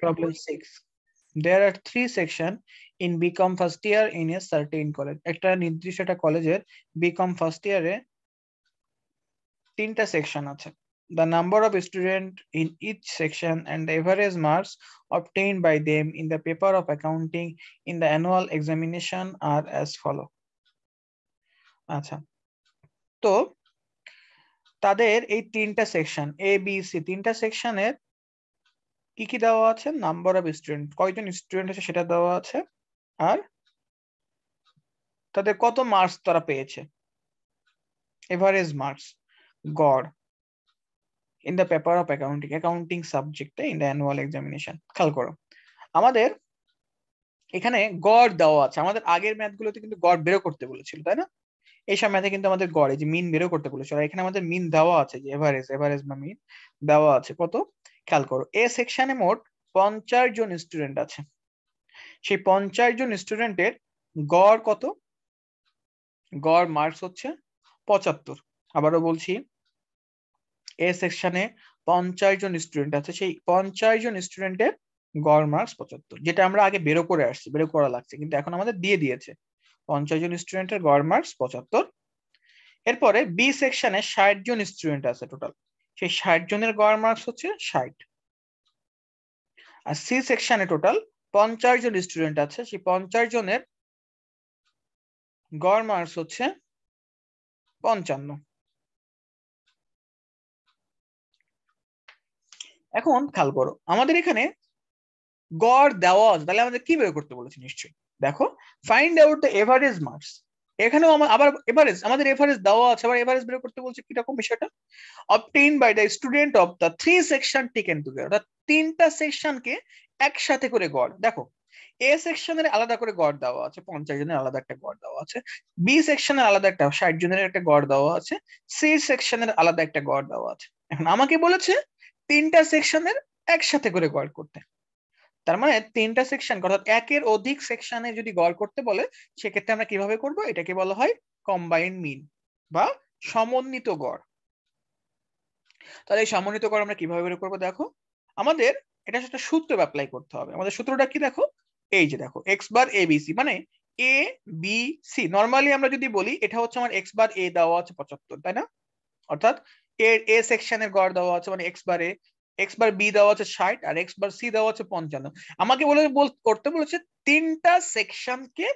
Problem 6. There are three section in BCom first year in a certain college একটা নির্দিষ্ট একটা কলেজের first year ইয়ারে তিনটা section আছে the number of student in each section and the average marks obtained by them in the paper of accounting in the annual examination are as follow আচ্ছা তো তাদের এই তিনটা সেকশন এ বি সি তিনটা সেকশনের কি কি দেওয়া আছে নাম্বার অফ স্টুডেন্ট কয়জন স্টুডেন্ট আছে সেটা দেওয়া আছে আর তাদের কত মার্কস তারা পেয়েছে এভারেজ মার্কস গড় in the paper of accounting accounting সাবজেক্টে ইন দ্য অ্যানুয়াল এক্সামিনেশন খেয়াল করো আমাদের এখানে গড় দেওয়া আছে আমাদের আগের ম্যাথগুলোতে কিন্তু গড় বেরো করতে বলেছিল তাই না এইসব ম্যাথে কিন্তু আমাদের গড়ে যে মিন বেরো করতে বলেছিল এখানে আমাদের মিন দেওয়া আছে যে এভারেজ এভারেজ বা মিন দেওয়া আছে কত খেয়াল করো এ সেকশনে মোট পঞ্চাশ জন স্টুডেন্ট আছে সেই পঞ্চাশ জন স্টুডেন্টের গড় কত গড় মার্কস হচ্ছে পঁচাত্তর আবারও বলছি এ সেকশনে পঞ্চাশ জন স্টুডেন্ট আছে সেই পঞ্চাশ জন স্টুডেন্টের গড় মার্কস পঁচাত্তর যেটা আমরা আগে বেরো করে আসছি বেরো করা লাগছে কিন্তু এখন আমাদের দিয়ে দিয়েছে পঞ্চাশ জন স্টুডেন্টের গড় মার্কস পঁচাত্তর এরপরে বি সেকশনে ষাট জন স্টুডেন্ট আছে টোটাল সেই ষাট জনের গড় মার্কস হচ্ছে ষাট আর সি সেকশনে টোটাল পঞ্চাশ জন স্টুডেন্ট আছে সেই পঞ্চাশ জনের গড় মার্কস হচ্ছে পঞ্চান্ন এখন খাল করো আমাদের এখানে গড় দেওয়া আছে তাহলে আমাদের কি বের করতে বলেছে নিশ্চয়ই দেখো find out the average marks এখানেও আমার আবার এভারেজ আমাদের এভারেজ দেওয়া আছে আবার এভারেজ বের করতে বলছে কিরকম বিষয়টা obtain by the student of the three section taken together অর্থাৎ তিনটা সেকশনকে একসাথে করে গড় দেখো এ সেকশনের আলাদা করে গড় দেওয়া আছে পঞ্চাশ জনের আলাদা একটা গড় দেওয়া আছে বি সেকশনের আলাদা একটা ষাট জনের একটা গড় দেওয়া আছে সি সেকশনের আলাদা একটা গড় দেওয়া আছে এখন আমাকে বলেছে তিনটা সেকশনের একসাথে করে গড় করতে তার মানে তিনটা সেকশন অর্থাৎ একের অধিক সেকশনে যদি গড় করতে বলে সেক্ষেত্রে আমরা কিভাবে করব এটাকে বলা হয় কম্বাইন্ড মিন বা সমন্বিত গড় তাহলে এই সমন্বিত গড় আমরা কিভাবে বের করবো দেখো আমাদের এটা একটা সূত্র অ্যাপ্লাই করতে হবে আমাদের সূত্রটা কি দেখো এই যে দেখো এক্স বার এ বিসি মানে এ বি সি নর্মালি আমরা যদি বলি এটা হচ্ছে আমার এক্স বার এ দেওয়া আছে পঁচাত্তর তাই না অর্থাৎ এর এ সেকশনের গড় দেওয়া আছে মানে X bar A X bar B দেওয়া আছে ষাট আর এক্স বার সি দেওয়া আছে পঞ্চান্ন আমাকে বলে করতে বলেছে তিনটা সেকশনকে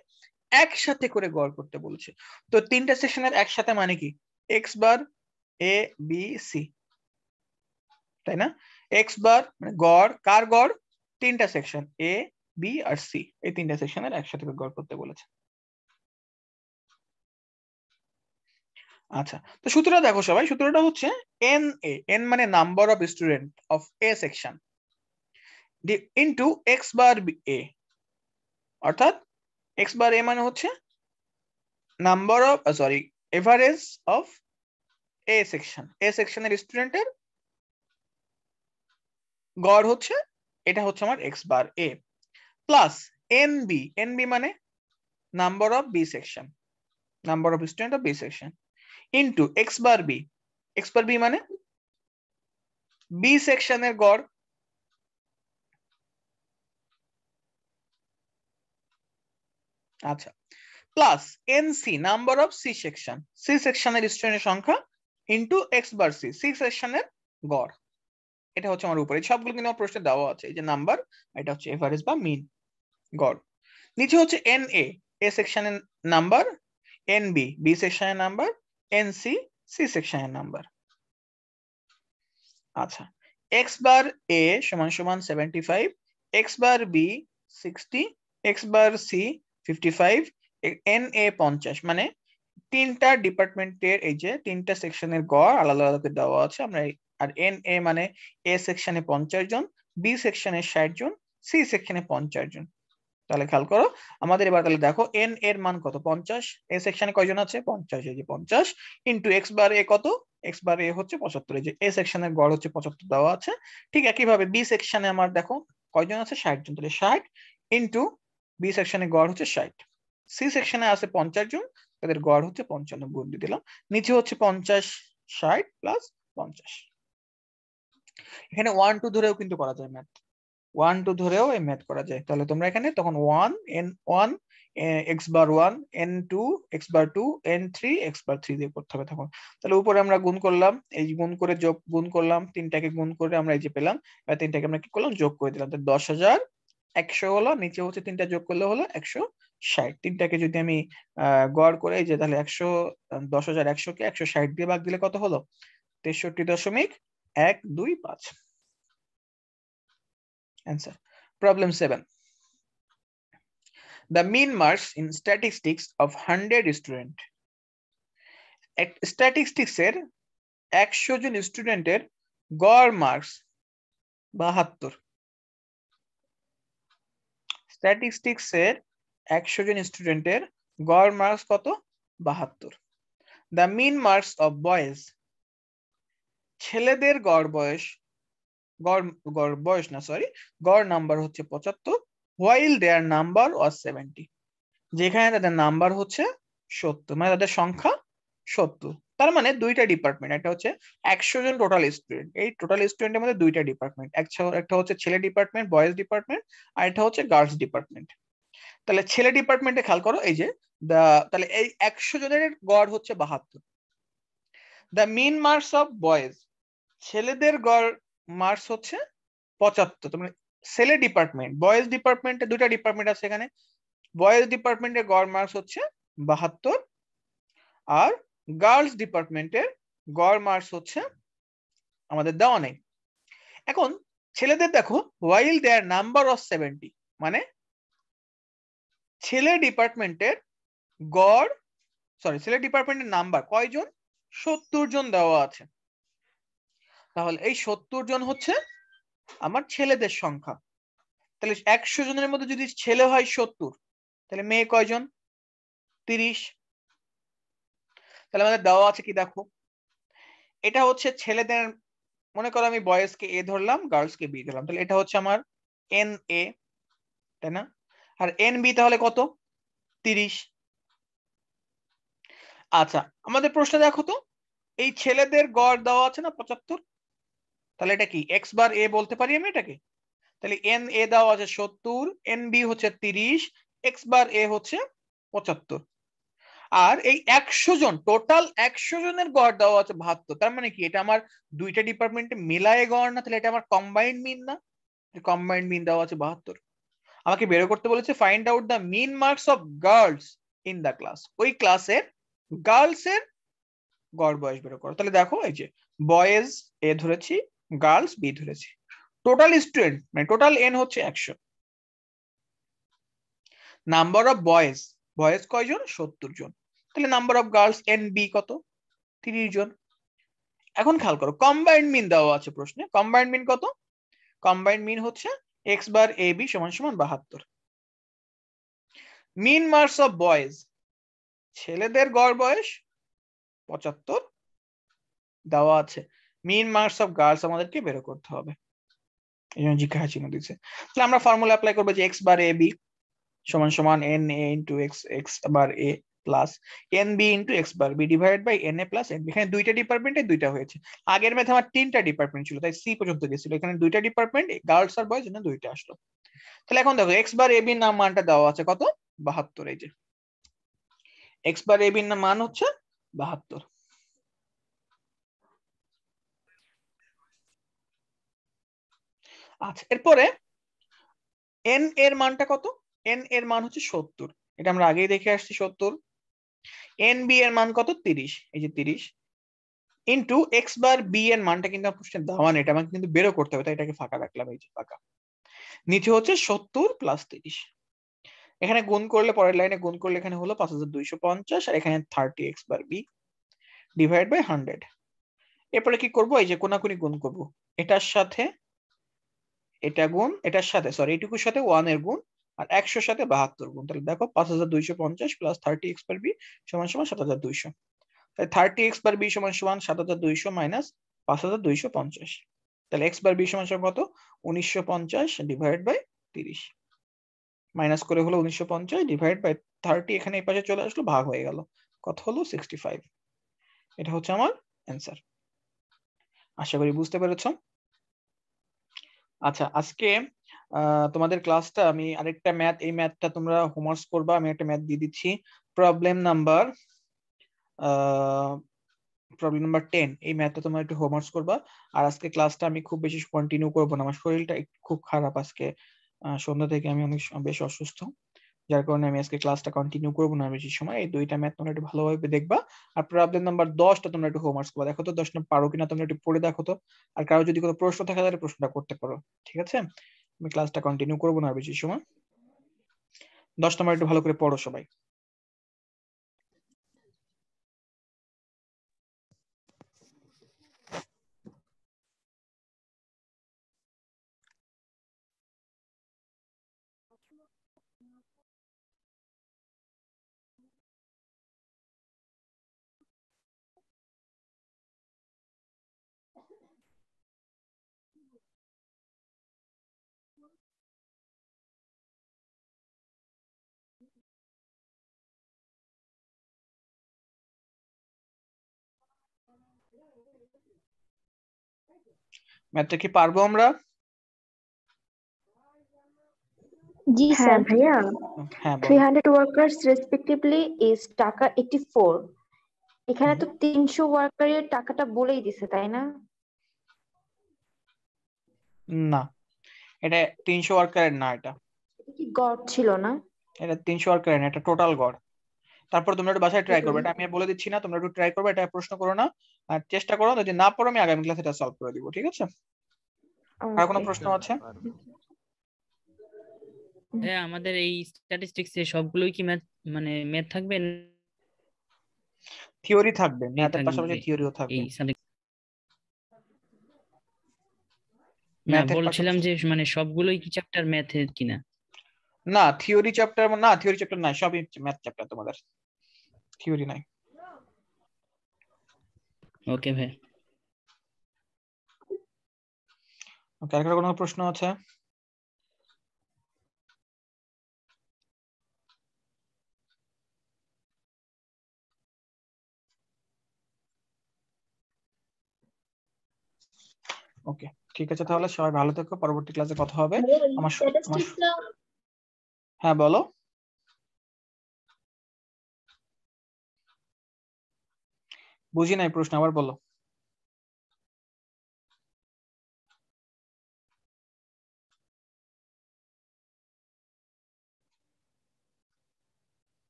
একসাথে করে গড় করতে বলছে তো তিনটা সেকশনের একসাথে মানে কি X bar A B C তাই না এক্স বার মানে গড় কার গড় তিনটা সেকশন এ বি আর সি এই তিনটা সেকশনের একসাথে গড় করতে বলেছে আচ্ছা তো সূত্রটা দেখো সবাই সূত্রটা হচ্ছে এন এ এন মানে number of student of A section into X bar A অর্থাৎ এক্স বার এ মানে হচ্ছে number of sorry average of A section A সেকশনের স্টুডেন্টের গড় হচ্ছে এটা হচ্ছে আমার X bar A plus N B N B মানে number of B section number of student of B section into X bar B X bar B মানে B সেকশনের গড় আচ্ছা plus N C number of C section C সেকশনের স্টুডেন্টের সংখ্যা into X bar C C সেকশনের গড় এটা হচ্ছে আমার উপরে সবগুলো কিন্তু প্রশ্নে দেওয়া আছে এই যে নাম্বার এটা হচ্ছে এভারেজ বা মিন গড় নিচে হচ্ছে এন এ সেকশনের নাম্বার এন বি বি সেকশনের নাম্বার এনসি সি সেকশনের নাম্বার আচ্ছা এক্স বার এ সমান সমান seventy five X bar B sixty X bar C fifty five N A পঞ্চাশ মানে তিনটা ডিপার্টমেন্টের এই যে তিনটা সেকশনের গড় আলাদা আলাদা দেওয়া আছে আমরা আর এন মানে এ মানে এ সেকশনে পঞ্চাশ জন বি সেকশনে ষাট জন সি সেকশনে পঞ্চাশ জন তাহলে খেয়াল করো আমাদের এবার তাহলে দেখো এন এর মান কত পঞ্চাশ এ সেকশনে কয়জন আছে পঞ্চাশ এই যে পঞ্চাশ ইন্টু এক্স বার এ কত এক্স বার এ হচ্ছে পঁচাত্তর এই যে এ সেকশনের গড় হচ্ছে পঁচাত্তর দেওয়া আছে ঠিক একইভাবে বি সেকশনে আমার দেখো কয়জন আছে ষাট জন তাহলে ষাট ইন্টু বি সেকশনে গড় হচ্ছে ষাট সি সেকশনে আছে পঞ্চাশ জন তাদের গড় হচ্ছে পঞ্চান্ন গুণ দিয়ে দিলাম নিচে হচ্ছে পঞ্চাশ ষাট প্লাস পঞ্চাশ এখানে ওয়ান টু ধরেও কিন্তু করা যায় ম্যাথ ওয়ান টু ধরেও এই ম্যাথ করা যায় তাহলে তোমরা এখানে তখন one N one X bar one N two X bar two N three X bar three দিয়ে করতে হবে তখন তাহলে উপরে আমরা গুণ করলাম এই গুণ করে যোগ গুণ করলাম তিনটাকে গুণ করে আমরা এই যে পেলাম এবার তিনটাকে আমরা কি করলাম যোগ করে দিলাম তাহলে দশ হাজার একশো হলো নিচে হচ্ছে তিনটা যোগ করলে হলো একশো ষাট তিনটাকে যদি আমি গড় করে এই যে তাহলে একশো দশ হাজার একশোকে একশো ষাট দিয়ে ভাগ দিলে কত হলো তেষট্টি দশমিক এক দুই পাঁচ answer. Problem 7. The mean marks in statistics of 100 student স্ট্যাটিস্টিক্সের একশো জন স্টুডেন্টের গড় মার্কস বাহাত্তর স্ট্যাটিস্টিক্সের একশো জন স্টুডেন্টের গড় মার্কস কত বাহাত্তর the mean marks of boys ছেলেদের গড় বয়স গড় গড় বয়স না সরি গড় নাম্বার হচ্ছে পঁচাত্তর while their number was seventy যেখানে তাদের নাম্বার হচ্ছে সত্তর মানে তাদের সংখ্যা সত্তর তার মানে দুইটা ডিপার্টমেন্ট একটা হচ্ছে একশো জন টোটাল স্টুডেন্ট এই টোটাল স্টুডেন্টের মধ্যে দুইটা ডিপার্টমেন্ট একটা হচ্ছে ছেলে ডিপার্টমেন্ট বয়েজ ডিপার্টমেন্ট আর একটা হচ্ছে গার্লস ডিপার্টমেন্ট তাহলে ছেলে ডিপার্টমেন্টে খেয়াল করো এই যে দা তাহলে এই একশো জনের গড় হচ্ছে বাহাত্তর the mean marks of boys ছেলেদের গড় মার্কস হচ্ছে পঁচাত্তর মানে সেলে ডিপার্টমেন্ট বয়েজ ডিপার্টমেন্টে দুটা ডিপার্টমেন্ট আছে এখানে বয়েজ ডিপার্টমেন্টের গড় মার্কস হচ্ছে বাহাত্তর আর গার্লস ডিপার্টমেন্টের গড় মার্কস হচ্ছে আমাদের দেওয়া নেই এখন ছেলেদের দেখো while their number of seventy মানে ছেলে ডিপার্টমেন্টের গড় সরি ছেলে ডিপার্টমেন্টের নাম্বার কয়জন সত্তর জন দেওয়া আছে তাহলে এই সত্তর জন হচ্ছে আমার ছেলেদের সংখ্যা তাহলে একশো জনের মধ্যে যদি ছেলে হয় সত্তর তাহলে মেয়ে কয়জন তিরিশ তাহলে আমাদের দেওয়া আছে কি দেখো এটা হচ্ছে ছেলেদের মনে করো আমি বয়সকে কে এ ধরলাম গার্লস কে বি ধরলাম তাহলে এটা হচ্ছে আমার এন এ তাই না আর এন বি তাহলে কত তিরিশ আচ্ছা আমাদের প্রশ্ন দেখো তো এই ছেলেদের গড় দেওয়া আছে না পঁচাত্তর তাহলে এটা কি এক্স বার এ বলতে পারি আমি এটাকে তাহলে এন এ দাও আছে সত্তর এন বি হচ্ছে তিরিশ এক্স বার এ হচ্ছে পঁচাত্তর আর এই একশো জন টোটাল একশো জনের গড় দেওয়া আছে বাহাত্তর তার মানে কি এটা আমার দুইটা ডিপার্টমেন্টে মেলায় গড় না তাহলে এটা আমার কম্বাইন্ড মিন না কম্বাইন্ড মিন দেওয়া আছে বাহাত্তর আমাকে বের করতে বলেছে find out the mean marks of girls in the class ওই ক্লাসের গার্লস এর গড় বয়স বের করো তাহলে দেখো এই যে বয়েজ এ ধরেছি গার্লস বি ধরেছি টোটাল স্টুডেন্ট মানে টোটাল এন হচ্ছে একশো নাম্বার অফ বয়েজ বয়েজ কয়জন সত্তর জন তাহলে number of girls N B কত তিরিশ জন এখন খেয়াল করো কম্বাইন্ড মিন দেওয়া আছে প্রশ্নে কম্বাইন্ড মিন কত কম্বাইন্ড মিন হচ্ছে এক্স বার এ বি সমান সমান বাহাত্তর মিন মার্কস অফ বয়েজ ছেলেদের গড় বয়স পঁচাত্তর দেওয়া আছে মিন মার্কস অফ গার্লস আমাদেরকে বের করতে হবে এই জন্য জিজ্ঞাসা চিহ্ন দিচ্ছে তাহলে আমরা ফর্মুলা অ্যাপ্লাই করবো যে এক্স বার এ বি সমান সমান N A into X X bar A plus N B into X bar B divide by N A plus N এখানে দুইটা ডিপার্টমেন্টে দুইটা হয়েছে আগের মেথে আমার তিনটা ডিপার্টমেন্ট ছিল তাই সি পর্যন্ত গেছিল এখানে দুইটা ডিপার্টমেন্ট গার্লস আর বয়েজ দুইটা আসলো তাহলে এখন দেখো এক্স বার এ বি নাম মানটা দেওয়া আছে কত বাহাত্তর এই যে এক্স বার এ বি নাম মান হচ্ছে বাহাত্তর আচ্ছা এরপরে এন এর মানটা কত এন এর মান হচ্ছে সত্তর এটা আমরা আগেই দেখে আসছি সত্তর এন বি এর মান কত তিরিশ এই যে তিরিশ ইন্টু এক্স বার বি এর মানটা কিন্তু প্রশ্নে দেওয়া নেই এটা আমাকে কিন্তু বেরো করতে হবে তাই এটাকে ফাঁকা রাখলাম এই যে ফাঁকা নিচে হচ্ছে সত্তর প্লাস তিরিশ এখানে গুণ করলে পরের লাইনে গুণ করলে এখানে হলো পাঁচ হাজার দুইশো পঞ্চাশ আর এখানে thirty X bar B divide by hundred এরপরে কি করবো এই যে কোনাকুনি গুণ করবো এটার সাথে এটা গুণ এটার সাথে সরি এটুকুর সাথে ওয়ান এর গুণ আর একশোর সাথে বাহাত্তর গুণ তাহলে দেখো পাঁচ হাজার দুইশো পঞ্চাশ plus thirty X bar B সমান সমান সাত হাজার দুইশো তাহলে থার্টি এক্স পার বি সমান সমান সাত হাজার দুইশো মাইনাস পাঁচ হাজার দুইশো পঞ্চাশ তাহলে এক্স বার বি সমান সমান কত উনিশশো পঞ্চাশ ডিভাইড বাই তিরিশ মাইনাস করে হলো উনিশশো পঞ্চাশ ডিভাইড বাই থার্টি এখানে এই পাশে চলে আসলো ভাগ হয়ে গেল কত হলো সিক্সটি ফাইভ এটা হচ্ছে আমার অ্যান্সার আশা করি বুঝতে পেরেছ আচ্ছা আজকে তোমাদের ক্লাসটা আমি আরেকটা ম্যাথ এই ম্যাথটা তোমরা হোমওয়ার্কস করবা আমি একটা ম্যাথ দিয়ে দিচ্ছি problem number problem number ten এই ম্যাথটা তোমরা একটু হোমওয়ার্কস করবা আর আজকে ক্লাসটা আমি খুব বেশি কন্টিনিউ করবো না আমার শরীরটা খুব খারাপ আজকে সন্ধ্যা থেকে আমি অনেক বেশ অসুস্থ যার কারণে আমি আজকে ক্লাসটা কন্টিনিউ করবো না বেশি সময় এই দুইটা ম্যাথ তোমরা একটু ভালোভাবে দেখবা আর প্রবলেম নাম্বার দশটা তোমরা একটু হোমওয়ার্ক করবা দেখো তো দশ পারো কিনা তোমরা একটু পড়ে দেখো তো আর কারো যদি কোনো প্রশ্ন থাকে তাহলে প্রশ্নটা করতে পারো ঠিক আছে আমি ক্লাসটা কন্টিনিউ করবো না বেশি সময় দশ নম্বর একটু ভালো করে পড়ো সবাই ম্যাথটা কি পারবো আমরা জি স্যার হ্যাঁ, ভাইয়া 300 ওয়ার্কার্স রেসপেক্টিভলি ইজ টাকা 84 এখানে তো 300 ওয়ার্কারের টাকাটা বলেই দিছে তাই না না এটা 300 ওয়ার্কারের না এটা কি গড় ছিল না এটা 300 ওয়ার্কারের না এটা টোটাল গড় তারপর তোমরা একটু বাসায় ট্রাই করবে এটা আমি বলে দিচ্ছি না তোমরা একটু ট্রাই করবে এটা প্রশ্ন করো না আর চেষ্টা করো যদি না পারো আমি আগামী ক্লাসে এটা সলভ করে দিব ঠিক আছে আর কোনো প্রশ্ন আছে হ্যাঁ আমাদের এই স্ট্যাটিস্টিক্স এ সবগুলোই কি ম্যাথ মানে ম্যাথ থাকবে থিওরি থাকবে ম্যাথের পাশাপাশি থিওরিও থাকবে হ্যাঁ, বলছিলাম যে মানে সবগুলোই কি চ্যাপ্টার ম্যাথের কিনা না থিওরি চ্যাপ্টার না থিওরি চ্যাপ্টার নাই সবই ম্যাথ চ্যাপ্টার তোমাদের থিওরি নাই ওকে ভাই কার কোনো প্রশ্ন আছে ওকে ঠিক আছে তাহলে সবাই ভালো থেকো পরবর্তী ক্লাসে কথা হবে আমার হ্যাঁ বলো বুঝি নাই প্রশ্ন আবার বলো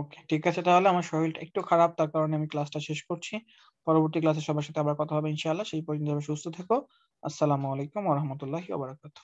ওকে ঠিক আছে তাহলে আমার শরীরটা একটু খারাপ তার কারণে আমি ক্লাসটা শেষ করছি পরবর্তী ক্লাসে সবার সাথে আবার কথা হবে ইনশাআল্লাহ সেই পর্যন্ত সুস্থ থেকো আসসালামু আলাইকুম ওয়া বারাকাতুহু